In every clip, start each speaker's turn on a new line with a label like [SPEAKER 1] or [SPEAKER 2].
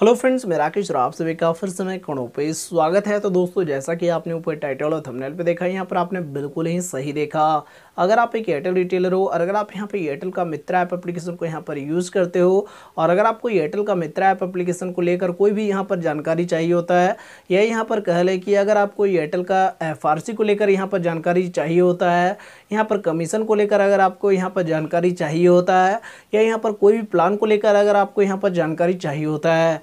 [SPEAKER 1] Hello friends मैं राकेश राव सभी का फिर से मैं कणों पर स्वागत है तो दोस्तों जैसा कि आपने ऊपर टाइटल और थंबनेल पे देखा यहाँ पर आपने बिल्कुल ही सही देखा अगर आप एक एयरटेल रिटेलर हो और अगर आप यहाँ पर एयरटेल का मित्र ऐप एप्लीकेशन को यहाँ पर यूज़ करते हो और अगर आपको एयरटेल का मित्र ऐप एप्लीकेशन को लेकर कोई भी यहाँ पर जानकारी चाहिए होता है या यहाँ पर कह लें कि अगर आपको एयरटेल का एफ को लेकर यहाँ पर जानकारी चाहिए होता है यहाँ पर कमीशन को लेकर अगर आपको यहाँ पर जानकारी चाहिए होता है या यहाँ पर कोई भी प्लान को लेकर अगर आपको यहाँ पर जानकारी चाहिए होता है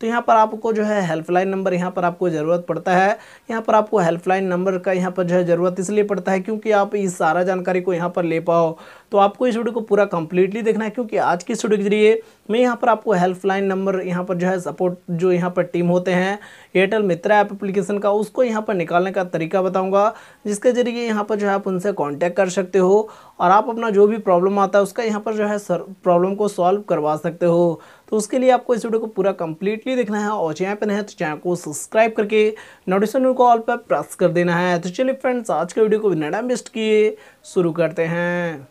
[SPEAKER 1] तो यहाँ पर आपको जो है हेल्पलाइन नंबर यहाँ पर आपको ज़रूरत पड़ता है यहाँ पर आपको हेल्पलाइन नंबर का यहाँ पर जो है ज़रूरत इसलिए पड़ता है क्योंकि आप इस सारा जानकारी को यहाँ पर ले पाओ तो आपको इस वीडियो को पूरा कंप्लीटली देखना है क्योंकि आज की इस वीडियो के जरिए मैं यहाँ पर आपको हेल्पलाइन नंबर यहाँ पर जो है सपोर्ट जो यहाँ पर टीम होते हैं एयरटेल मित्रा ऐप अप्लीकेशन का उसको यहाँ पर निकालने का तरीका बताऊँगा जिसके ज़रिए यहाँ पर जो है आप उनसे कॉन्टैक्ट कर सकते हो और आप अपना जो भी प्रॉब्लम आता है उसका यहाँ पर जो है प्रॉब्लम को सॉल्व करवा सकते हो तो उसके लिए आपको इस वीडियो को पूरा कंप्लीट वीडियो देखना है और चैनल पर है तो चैनल को सब्सक्राइब करके नोटिफिकेशन को ऑल पर प्रेस कर देना है तो चलिए फ्रेंड्स आज के वीडियो को बिना टाइम वेस्ट किए शुरू करते हैं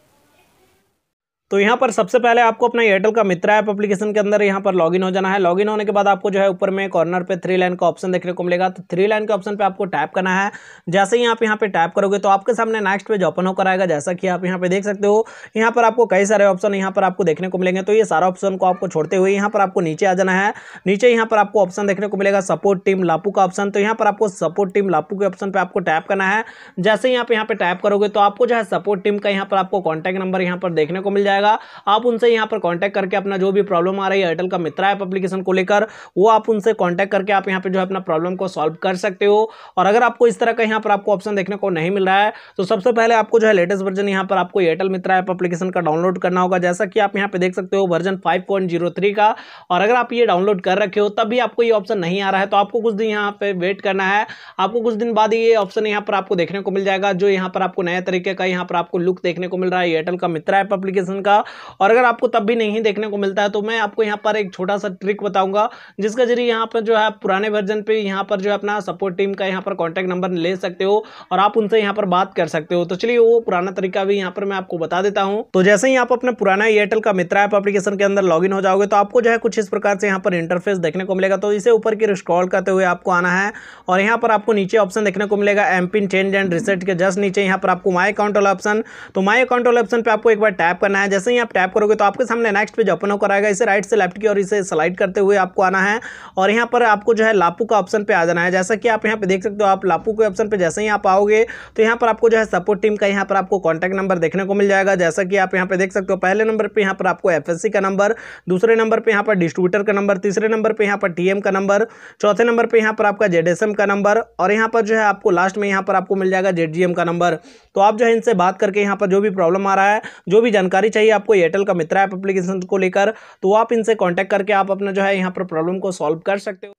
[SPEAKER 1] तो यहाँ पर सबसे पहले आपको अपना एयरटेल का मित्रा ऐप एप्लीकेशन के अंदर यहाँ पर लॉगिन हो जाना है लॉगिन होने के बाद आपको जो है ऊपर में कॉर्नर पे थ्री लाइन का ऑप्शन देखने को मिलेगा तो थ्री लाइन के ऑप्शन पे आपको टैप करना है जैसे ही आप यहाँ पे टैप करोगे तो आपके सामने नेक्स्ट पेज ओपन होकर आएगा जैसा कि आप यहाँ पे देख सकते हो यहाँ पर आपको कई सारे ऑप्शन यहाँ पर आपको देखने को मिलेंगे तो ये सारा ऑप्शन को आपको छोड़ते हुए यहाँ पर आपको नीचे आ जाना है नीचे यहाँ पर आपको ऑप्शन देखने को मिलेगा सपोर्ट टीम लापू का ऑप्शन तो यहाँ पर आपको सपोर्ट टीम लापू के ऑप्शन पर आपको टैप करना है जैसे ही आप यहाँ पर टैप करोगे तो आपको जो है सपोर्ट टीम का यहाँ पर आपको कॉन्टैक्ट नंबर यहाँ पर देखने को मिल जाएगा जाएगा आप उनसे यहाँ पर कॉन्टैक्ट करके अपना जो भी प्रॉब्लम आ रही है एयरटेल का मित्रा ऐप एप्लीकेशन को लेकर वो आप उनसे कॉन्टैक्ट करके आप यहाँ पर जो है अपना प्रॉब्लम को सॉल्व कर सकते हो और अगर आपको इस तरह का यहाँ पर आपको ऑप्शन देखने को नहीं मिल रहा है तो सबसे पहले आपको जो है लेटेस्ट वर्जन यहाँ पर आपको एयरटेल मित्रा ऐप एप्लीकेशन का डाउनलोड करना होगा जैसा कि आप यहाँ पर देख सकते हो वर्जन फाइव oh का और अगर आप ये डाउनलोड कर रखे हो तब भी आपको ये ऑप्शन नहीं आ रहा है तो आपको कुछ दिन यहाँ पर वेट करना है आपको कुछ दिन बाद ये ऑप्शन यहाँ पर आपको देखने को मिल जाएगा जो यहाँ पर आपको नया तरीके का यहाँ पर आपको लुक देखने को मिल रहा है एयरटेल का मित्रा ऐप एप्लीकेशन का और अगर आपको तब भी नहीं देखने को मिलता है तो मैं आपको यहाँ पर एक छोटा सा ट्रिक बताऊंगा जिसके जरिए यहाँ पर जो है पुराने वर्जन पर यहाँ पर जो है अपना सपोर्ट टीम का यहाँ पर कॉन्टैक्ट नंबर ले सकते हो और आप उनसे यहाँ पर बात कर सकते हो तो चलिए वो पुराना तरीका भी यहाँ पर मैं आपको बता देता हूँ तो जैसे ही आप अपने पुराना एयरटेल का मित्र ऐप अपलीकेशन के अंदर लॉग हो जाओगे तो आपको जो है कुछ इस प्रकार से यहाँ पर इंटरफेस देखने को मिलेगा तो इसे ऊपर की स्क्रॉल करते हुए आपको आना है और यहाँ पर आपको नीचे ऑप्शन देखने को मिलेगा M PIN change and reset के जस्ट नीचे यहाँ पर आपको माई अकाउंट वाला ऑप्शन तो माई अकाउंट वाला ऑप्शन पर आपको एक बार टैप करना है जैसे ही आप टैप करोगे तो आपके सामने नेक्स्ट पेज ओपन होकर आएगा इसे राइट से लेफ्ट की और इसे स्लाइड करते हुए आपको आना है और यहाँ पर आपको जो है लापू का ऑप्शन पर आ जाना है जैसा कि आप यहाँ पर देख सकते हो आप लापू के ऑप्शन पर जैसे ही आप आओगे तो यहाँ पर आपको जो है सपोर्ट टीम का यहाँ पर आपको कॉन्टैक्ट नंबर देखने को मिल जाएगा जैसा कि आप यहाँ पर देख सकते हो पहले नंबर पर यहाँ पर आपको एफ का नंबर दूसरे नंबर पर यहाँ पर डिस्ट्रीब्यूटर का नंबर तीसरे नंबर पर यहाँ पर टी का नंबर चौथे नंबर पर यहाँ पर आपका जेड का नंबर और यहाँ पर जो है आपको लास्ट में यहाँ पर आपको मिल जाएगा जेड का नंबर तो आप जो है इनसे बात करके यहाँ पर जो भी प्रॉब्लम आ रहा है जो भी जानकारी चाहिए चाहिए आपको एयरटेल का मित्रा ऐप एप्लीकेशन को लेकर तो आप इनसे कॉन्टैक्ट करके आप अपना जो है यहाँ पर प्रॉब्लम को सॉल्व कर सकते हो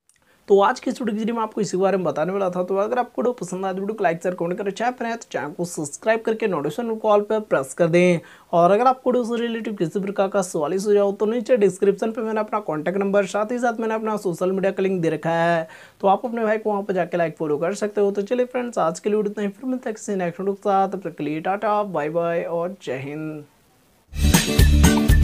[SPEAKER 1] तो आज की स्टूडियो वीडियो में आपको इसी बारे में बताने वाला था तो अगर आपको वीडियो पसंद आए तो वीडियो को लाइक शेयर कमेंट करें चाहे पर है तो चैनल को सब्सक्राइब करके नोटिफिकेशन कॉल पर प्रेस कर दें और अगर आपको वीडियो से रिलेटेड किसी प्रकार का सवाल ही सुझाव तो नीचे डिस्क्रिप्शन पर मैंने अपना कॉन्टैक्ट नंबर साथ ही साथ मैंने अपना सोशल मीडिया का लिंक दे रखा है तो आप अपने भाई को वहाँ पर जाकर लाइक फॉलो कर सकते हो तो चलिए फ्रेंड्स आज के लिए वीडियो इतना फिर मिलते हैं किसी नेक्स्ट वीडियो के साथ तब तक के लिए टाटा बाय बाय और जय हिंद Thank you.